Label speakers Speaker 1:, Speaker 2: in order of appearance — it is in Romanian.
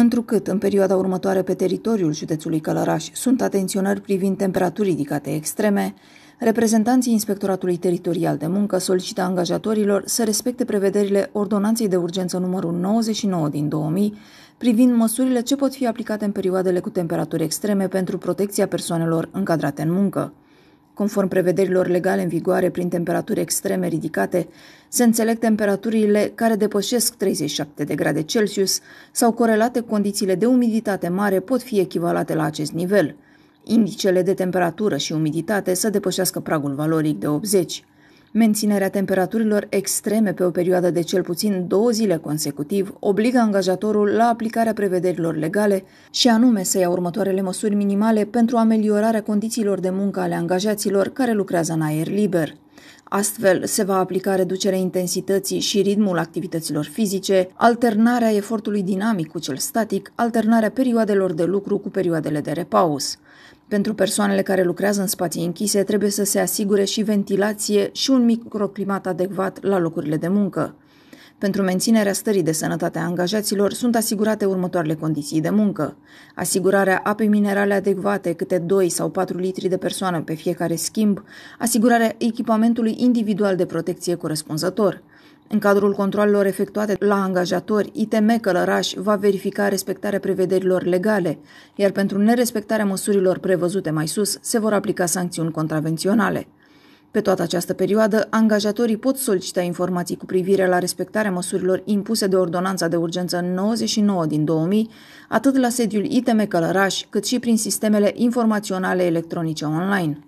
Speaker 1: întrucât în perioada următoare pe teritoriul județului Călăraș sunt atenționări privind temperaturi ridicate extreme, reprezentanții Inspectoratului Teritorial de Muncă solicită angajatorilor să respecte prevederile Ordonanței de Urgență numărul 99 din 2000 privind măsurile ce pot fi aplicate în perioadele cu temperaturi extreme pentru protecția persoanelor încadrate în muncă. Conform prevederilor legale în vigoare prin temperaturi extreme ridicate, se înțeleg temperaturile care depășesc 37 de grade Celsius sau corelate condițiile de umiditate mare pot fi echivalate la acest nivel. Indicele de temperatură și umiditate să depășească pragul valoric de 80. Menținerea temperaturilor extreme pe o perioadă de cel puțin două zile consecutiv obligă angajatorul la aplicarea prevederilor legale și anume să ia următoarele măsuri minimale pentru ameliorarea condițiilor de muncă ale angajaților care lucrează în aer liber. Astfel, se va aplica reducerea intensității și ritmul activităților fizice, alternarea efortului dinamic cu cel static, alternarea perioadelor de lucru cu perioadele de repaus. Pentru persoanele care lucrează în spații închise, trebuie să se asigure și ventilație și un microclimat adecvat la locurile de muncă. Pentru menținerea stării de sănătate a angajaților sunt asigurate următoarele condiții de muncă. Asigurarea apei minerale adecvate, câte 2 sau 4 litri de persoană pe fiecare schimb, asigurarea echipamentului individual de protecție corespunzător, în cadrul controlelor efectuate la angajatori, ITM Călăraș va verifica respectarea prevederilor legale, iar pentru nerespectarea măsurilor prevăzute mai sus se vor aplica sancțiuni contravenționale. Pe toată această perioadă, angajatorii pot solicita informații cu privire la respectarea măsurilor impuse de Ordonanța de Urgență 99 din 2000, atât la sediul ITM Călăraș, cât și prin sistemele informaționale electronice online.